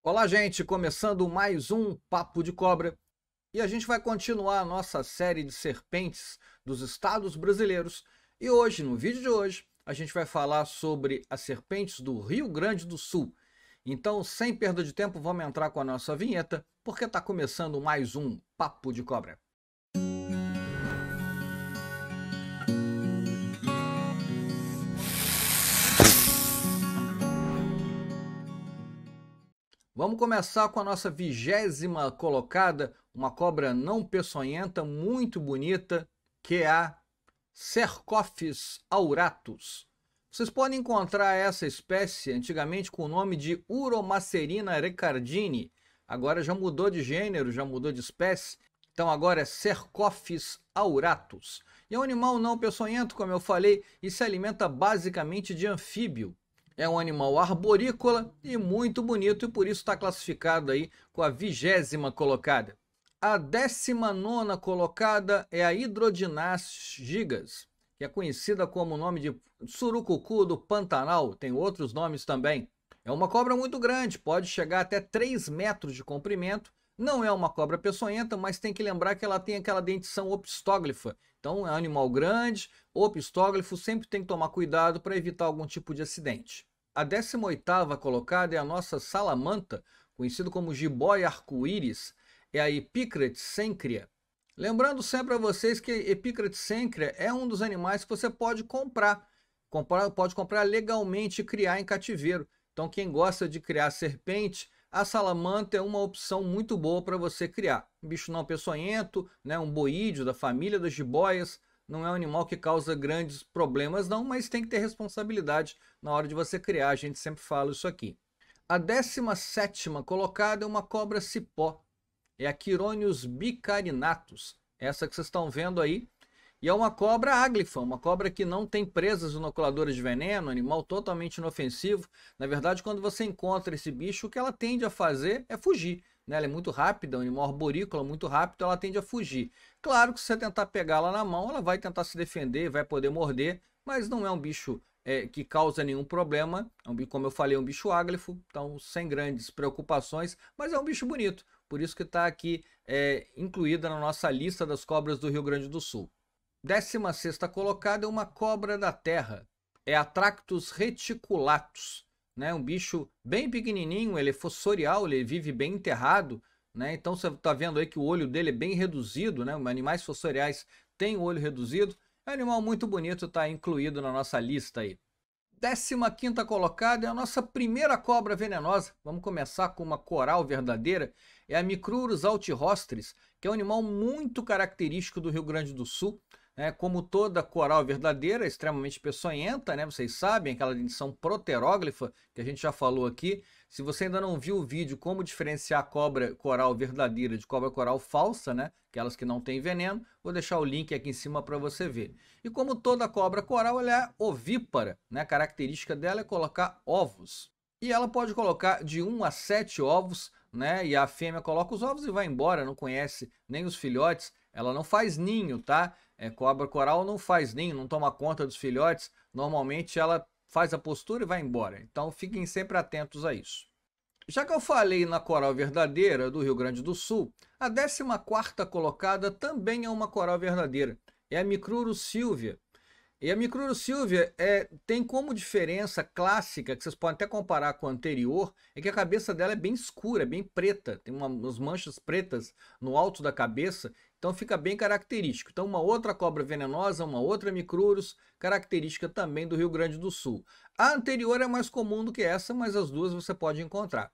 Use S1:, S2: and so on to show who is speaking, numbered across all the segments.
S1: Olá, gente! Começando mais um Papo de Cobra. E a gente vai continuar a nossa série de serpentes dos estados brasileiros. E hoje, no vídeo de hoje, a gente vai falar sobre as serpentes do Rio Grande do Sul. Então, sem perda de tempo, vamos entrar com a nossa vinheta, porque está começando mais um Papo de Cobra. Vamos começar com a nossa vigésima colocada, uma cobra não peçonhenta, muito bonita, que é a Cercophis auratus. Vocês podem encontrar essa espécie antigamente com o nome de Uromacerina recardini. Agora já mudou de gênero, já mudou de espécie. Então agora é Cercophis auratus. E é um animal não peçonhento, como eu falei, e se alimenta basicamente de anfíbio é um animal arborícola e muito bonito e por isso está classificado aí com a vigésima colocada. A décima nona colocada é a Hidrodinás gigas, que é conhecida como o nome de surucucu do Pantanal, tem outros nomes também. É uma cobra muito grande, pode chegar até 3 metros de comprimento não é uma cobra peçonhenta, mas tem que lembrar que ela tem aquela dentição opistóglifa. Então, é um animal grande, opistóglifo. sempre tem que tomar cuidado para evitar algum tipo de acidente. A 18ª colocada é a nossa salamanta, conhecido como jiboia arco-íris, é a Epicrates sencria. Lembrando sempre a vocês que Epicrates sencria é um dos animais que você pode comprar, comprar pode comprar legalmente e criar em cativeiro. Então quem gosta de criar serpente, a salamanta é uma opção muito boa para você criar. Um bicho não peçonhento, né, um boídeo da família das jiboias, não é um animal que causa grandes problemas não, mas tem que ter responsabilidade na hora de você criar, a gente sempre fala isso aqui. A 17ª colocada é uma cobra cipó, é a Chironius bicarinatus, essa que vocês estão vendo aí, e é uma cobra áglifa, uma cobra que não tem presas inoculadoras de veneno, animal totalmente inofensivo. Na verdade, quando você encontra esse bicho, o que ela tende a fazer é fugir. Né? Ela é muito rápida, um animal arborícola, muito rápido, ela tende a fugir. Claro que se você tentar pegá-la na mão, ela vai tentar se defender, vai poder morder, mas não é um bicho é, que causa nenhum problema. É um, como eu falei, é um bicho áglifo, então sem grandes preocupações, mas é um bicho bonito. Por isso que está aqui é, incluída na nossa lista das cobras do Rio Grande do Sul. 16 sexta colocada é uma cobra da terra, é Atractus reticulatus, né? Um bicho bem pequenininho, ele é fossorial, ele vive bem enterrado, né? Então você está vendo aí que o olho dele é bem reduzido, né? Animais fossoriais têm o olho reduzido. É um animal muito bonito, está incluído na nossa lista aí. 15 quinta colocada é a nossa primeira cobra venenosa. Vamos começar com uma coral verdadeira. É a Micrurus altirostris, que é um animal muito característico do Rio Grande do Sul. Né? como toda coral verdadeira, extremamente peçonhenta, né? Vocês sabem, aquela edição proteróglifa que a gente já falou aqui. Se você ainda não viu o vídeo como diferenciar cobra coral verdadeira de cobra coral falsa, né? Aquelas que não têm veneno, vou deixar o link aqui em cima para você ver. E como toda cobra coral, ela é ovípara, né? A característica dela é colocar ovos. E ela pode colocar de 1 a 7 ovos, né? E a fêmea coloca os ovos e vai embora, não conhece nem os filhotes. Ela não faz ninho, tá? É, cobra coral não faz ninho, não toma conta dos filhotes. Normalmente ela faz a postura e vai embora. Então fiquem sempre atentos a isso. Já que eu falei na coral verdadeira do Rio Grande do Sul, a 14 quarta colocada também é uma coral verdadeira. É a Micruro Silvia, e a Micruro Silvia, é, tem como diferença clássica, que vocês podem até comparar com a anterior, é que a cabeça dela é bem escura, é bem preta, tem uma, umas manchas pretas no alto da cabeça, então fica bem característico. Então uma outra cobra venenosa, uma outra Micrurus, característica também do Rio Grande do Sul. A anterior é mais comum do que essa, mas as duas você pode encontrar.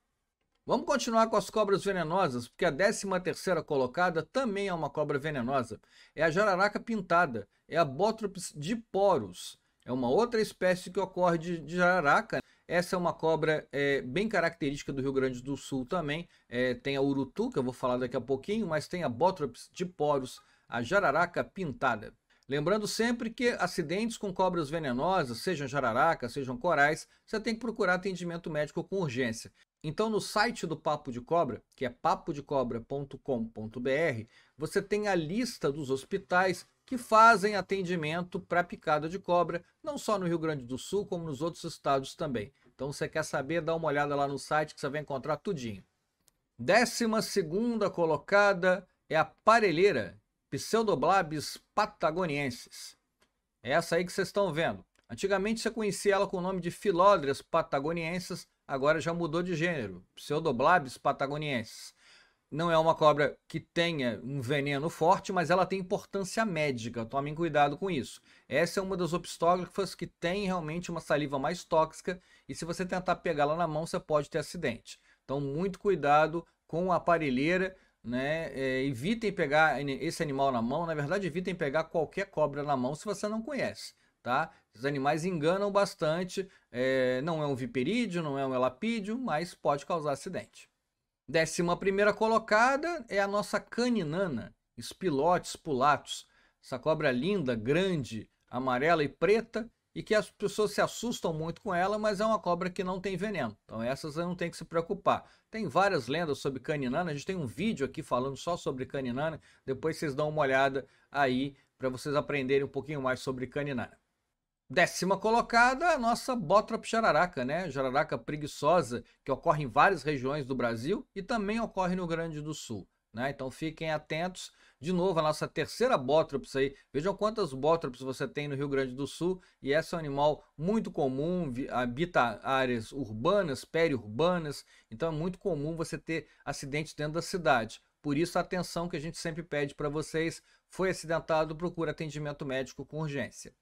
S1: Vamos continuar com as cobras venenosas, porque a 13 terceira colocada também é uma cobra venenosa. É a jararaca pintada, é a Botrops poros, É uma outra espécie que ocorre de, de jararaca. Essa é uma cobra é, bem característica do Rio Grande do Sul também. É, tem a urutu, que eu vou falar daqui a pouquinho, mas tem a Botrops poros, a jararaca pintada. Lembrando sempre que acidentes com cobras venenosas, sejam jararacas, sejam corais, você tem que procurar atendimento médico com urgência. Então, no site do Papo de Cobra, que é papodecobra.com.br, você tem a lista dos hospitais que fazem atendimento para picada de cobra, não só no Rio Grande do Sul, como nos outros estados também. Então, você quer saber, dá uma olhada lá no site que você vai encontrar tudinho. Décima segunda colocada é a Parelheira, Pseudoblabis patagoniensis. É essa aí que vocês estão vendo. Antigamente você conhecia ela com o nome de Filodres patagoniensis, agora já mudou de gênero, Pseudoblabis patagoniensis. Não é uma cobra que tenha um veneno forte, mas ela tem importância médica, tomem cuidado com isso. Essa é uma das opistógrafas que tem realmente uma saliva mais tóxica e se você tentar pegá-la na mão, você pode ter acidente. Então, muito cuidado com a aparelheira, né? É, evitem pegar esse animal na mão, na verdade, evitem pegar qualquer cobra na mão se você não conhece tá? Esses animais enganam bastante, é, não é um viperídeo, não é um elapídeo, mas pode causar acidente. Décima primeira colocada é a nossa caninana, Spilotes pulatus, essa cobra é linda, grande, amarela e preta, e que as pessoas se assustam muito com ela, mas é uma cobra que não tem veneno. Então essas não tem que se preocupar. Tem várias lendas sobre caninana, a gente tem um vídeo aqui falando só sobre caninana, depois vocês dão uma olhada aí para vocês aprenderem um pouquinho mais sobre caninana. Décima colocada, a nossa Botrop jararaca, né? Jararaca preguiçosa, que ocorre em várias regiões do Brasil e também ocorre no Rio Grande do Sul. Né? Então fiquem atentos. De novo, a nossa terceira Bótrops aí. Vejam quantas Bótrops você tem no Rio Grande do Sul. E essa é um animal muito comum, habita áreas urbanas, periurbanas. Então é muito comum você ter acidentes dentro da cidade. Por isso, a atenção que a gente sempre pede para vocês. Foi acidentado, procura atendimento médico com urgência.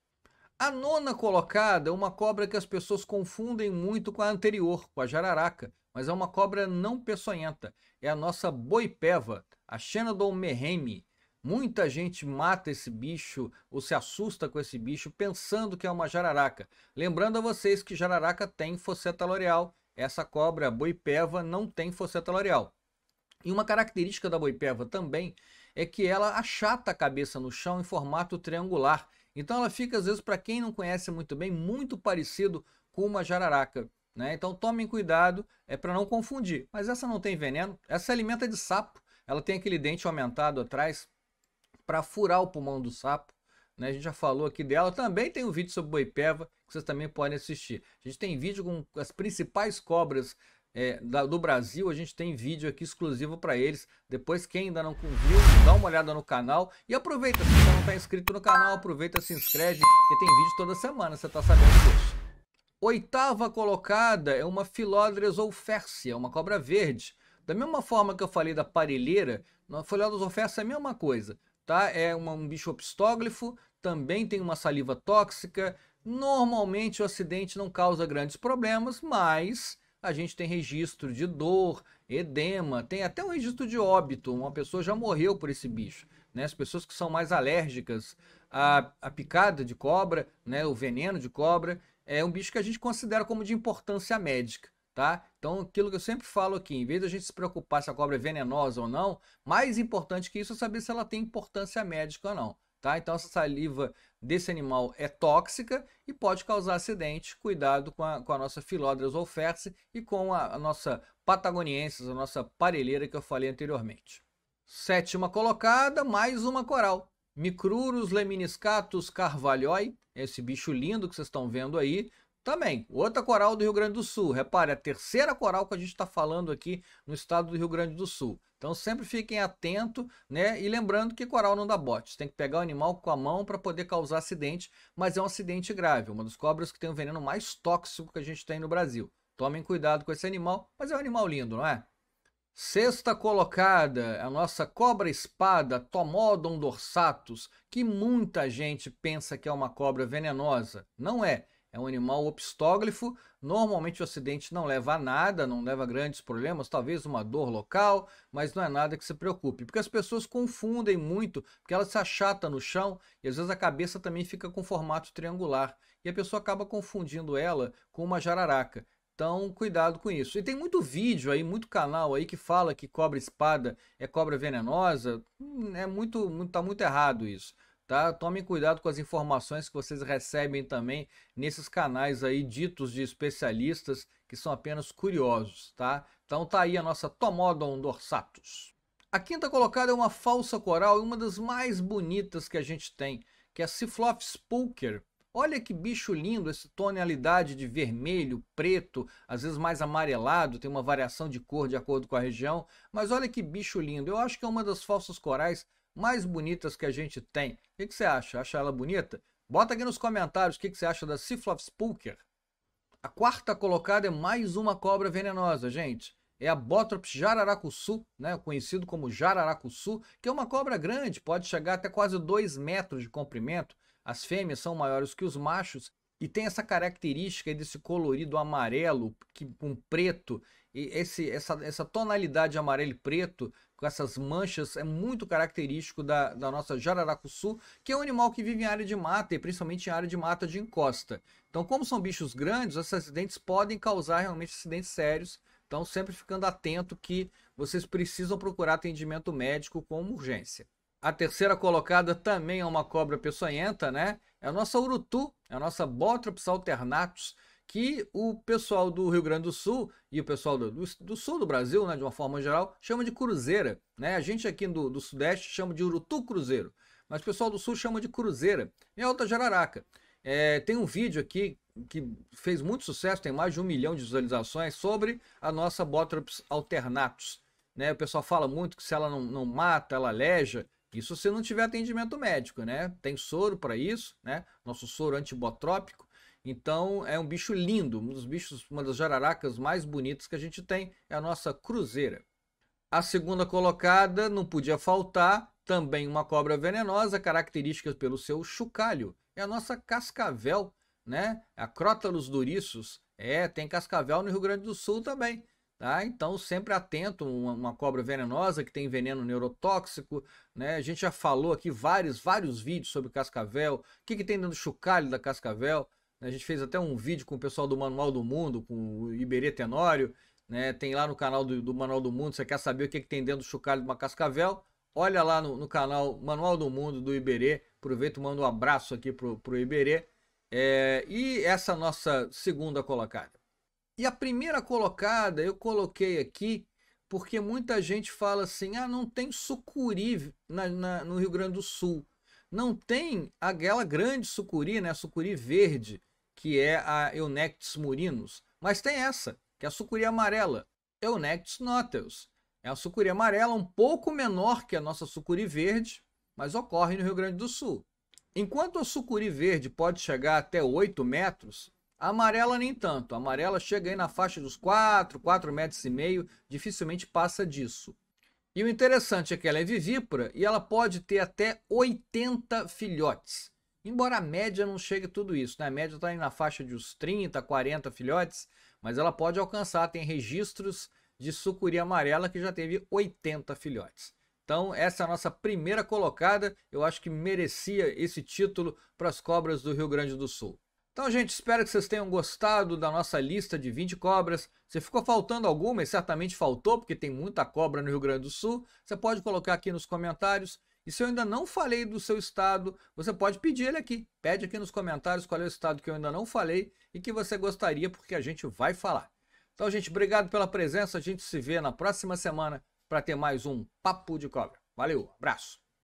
S1: A nona colocada é uma cobra que as pessoas confundem muito com a anterior, com a jararaca, mas é uma cobra não peçonhenta. É a nossa boipeva, a Shenandoah Merreme. Muita gente mata esse bicho ou se assusta com esse bicho pensando que é uma jararaca. Lembrando a vocês que jararaca tem fosseta loreal. Essa cobra boipeva não tem fosseta loreal. E uma característica da boipeva também é que ela achata a cabeça no chão em formato triangular então ela fica, às vezes, para quem não conhece muito bem, muito parecido com uma jararaca. Né? Então tomem cuidado é para não confundir. Mas essa não tem veneno, essa alimenta de sapo. Ela tem aquele dente aumentado atrás para furar o pulmão do sapo. Né? A gente já falou aqui dela. Também tem um vídeo sobre boipeva que vocês também podem assistir. A gente tem vídeo com as principais cobras é, da, do Brasil, a gente tem vídeo aqui exclusivo para eles. Depois, quem ainda não viu, dá uma olhada no canal e aproveita. Se você não está inscrito no canal, aproveita, se inscreve, que tem vídeo toda semana, você está sabendo disso. Oitava colocada é uma Philodres olfercia, uma cobra verde. Da mesma forma que eu falei da parelheira, na Philodres olfercia é a mesma coisa, tá? É uma, um bicho obstóglifo, também tem uma saliva tóxica. Normalmente o acidente não causa grandes problemas, mas a gente tem registro de dor, edema, tem até um registro de óbito. Uma pessoa já morreu por esse bicho. Né? As pessoas que são mais alérgicas à, à picada de cobra, né? o veneno de cobra, é um bicho que a gente considera como de importância médica. Tá? Então, aquilo que eu sempre falo aqui, em vez de a gente se preocupar se a cobra é venenosa ou não, mais importante que isso é saber se ela tem importância médica ou não. Tá? Então, essa saliva desse animal é tóxica e pode causar acidente. Cuidado com a, com a nossa Philodrus olfax e com a, a nossa Patagoniensis, a nossa parelheira que eu falei anteriormente. Sétima colocada, mais uma coral. Micrurus leminiscatus carvalhoi, esse bicho lindo que vocês estão vendo aí, também, outra coral do Rio Grande do Sul. Repare, a terceira coral que a gente está falando aqui no estado do Rio Grande do Sul. Então sempre fiquem atentos, né? E lembrando que coral não dá bote. Você tem que pegar o animal com a mão para poder causar acidente, mas é um acidente grave. Uma das cobras que tem o veneno mais tóxico que a gente tem no Brasil. Tomem cuidado com esse animal, mas é um animal lindo, não é? Sexta colocada, a nossa cobra-espada Tomodon dorsatus, que muita gente pensa que é uma cobra venenosa. Não é é um animal opstóglifo. Normalmente o acidente não leva a nada, não leva a grandes problemas, talvez uma dor local, mas não é nada que se preocupe, porque as pessoas confundem muito, porque ela se achata no chão e às vezes a cabeça também fica com formato triangular e a pessoa acaba confundindo ela com uma jararaca. Então, cuidado com isso. E tem muito vídeo aí, muito canal aí que fala que cobra espada é cobra venenosa. Hum, é muito, muito tá muito errado isso tá? Tomem cuidado com as informações que vocês recebem também nesses canais aí ditos de especialistas que são apenas curiosos, tá? Então tá aí a nossa Tomodon dorsatus. A quinta colocada é uma falsa coral e uma das mais bonitas que a gente tem, que é a Ciflops Spooker. Olha que bicho lindo, essa tonalidade de vermelho, preto, às vezes mais amarelado, tem uma variação de cor de acordo com a região, mas olha que bicho lindo. Eu acho que é uma das falsas corais mais bonitas que a gente tem. O que, você acha? Acha ela bonita? Bota aqui nos comentários o que, você acha da Siflops Pulcher. A quarta colocada é mais uma cobra venenosa, gente. É a Botrops jararacuçu, né? conhecido como jararacuçu, que é uma cobra grande, pode chegar até quase 2 metros de comprimento. As fêmeas são maiores que os machos e tem essa característica desse colorido amarelo com preto e esse, essa, essa tonalidade amarelo e preto, com essas manchas, é muito característico da, da nossa jararacuçu, que é um animal que vive em área de mata, e principalmente em área de mata de encosta. Então, como são bichos grandes, esses acidentes podem causar realmente acidentes sérios. Então, sempre ficando atento que vocês precisam procurar atendimento médico com urgência. A terceira colocada também é uma cobra peçonhenta, né? É a nossa urutu, é a nossa Botrops alternatus, que o pessoal do Rio Grande do Sul e o pessoal do, do, do, sul do Brasil, né, de uma forma geral, chama de cruzeira. Né? A gente aqui do, do Sudeste chama de urutu cruzeiro, mas o pessoal do Sul chama de cruzeira. a outra jararaca. É, tem um vídeo aqui que fez muito sucesso, tem mais de um milhão de visualizações, sobre a nossa Botrops alternatus. Né? O pessoal fala muito que se ela não, não mata, ela aleja. Isso se não tiver atendimento médico, né? Tem soro para isso, né? Nosso soro antibotrópico então é um bicho lindo, um dos bichos, uma das jararacas mais bonitas que a gente tem é a nossa cruzeira. A segunda colocada não podia faltar, também uma cobra venenosa, característica pelo seu chucalho É a nossa cascavel, né? A Crotalus duriços. É, tem cascavel no Rio Grande do Sul também. Tá? Então, sempre atento, uma, uma, cobra venenosa que tem veneno neurotóxico. Né? A gente já falou aqui vários, vários vídeos sobre cascavel, o que, que tem dentro do chocalho da cascavel. Né? A gente fez até um vídeo com o pessoal do Manual do Mundo, com o Iberê Tenório. Né? Tem lá no canal do, do Manual do Mundo. Você quer saber o que, é que tem dentro do chocalho de uma cascavel? Olha lá no, no, canal Manual do Mundo do Iberê. Aproveito e mando um abraço aqui pro, pro Iberê. É, e essa nossa segunda colocada. E a primeira colocada eu coloquei aqui porque muita gente fala assim: ah, não tem sucuri na, na, no Rio Grande do Sul. Não tem aquela grande sucuri, né? Sucuri verde que é a Eunectis murinus, mas tem essa, que é a sucuri amarela, Eunectis noteus. É a sucuri amarela um pouco menor que a nossa sucuri verde, mas ocorre no Rio Grande do Sul. Enquanto a sucuri verde pode chegar até 8 metros, a amarela nem tanto. A amarela chega aí na faixa dos 4, 4 metros e meio, dificilmente passa disso. E o interessante é que ela é vivípara e ela pode ter até 80 filhotes. Embora a média não chegue a tudo isso, né? A média está na faixa de uns 30, 40 filhotes, mas ela pode alcançar, tem registros de sucuri amarela que já teve 80 filhotes. Então, essa é a nossa primeira colocada. Eu acho que merecia esse título para as cobras do Rio Grande do Sul. Então, gente, espero que vocês tenham gostado da nossa lista de 20 cobras. Se ficou faltando alguma, e certamente faltou, porque tem muita cobra no Rio Grande do Sul, você pode colocar aqui nos comentários. E se eu ainda não falei do seu estado, você pode pedir ele aqui. Pede aqui nos comentários qual é o estado que eu ainda não falei e que você gostaria, porque a gente vai falar. Então, gente, obrigado pela presença. A gente se vê na próxima semana para ter mais um Papo de Cobra. Valeu, abraço.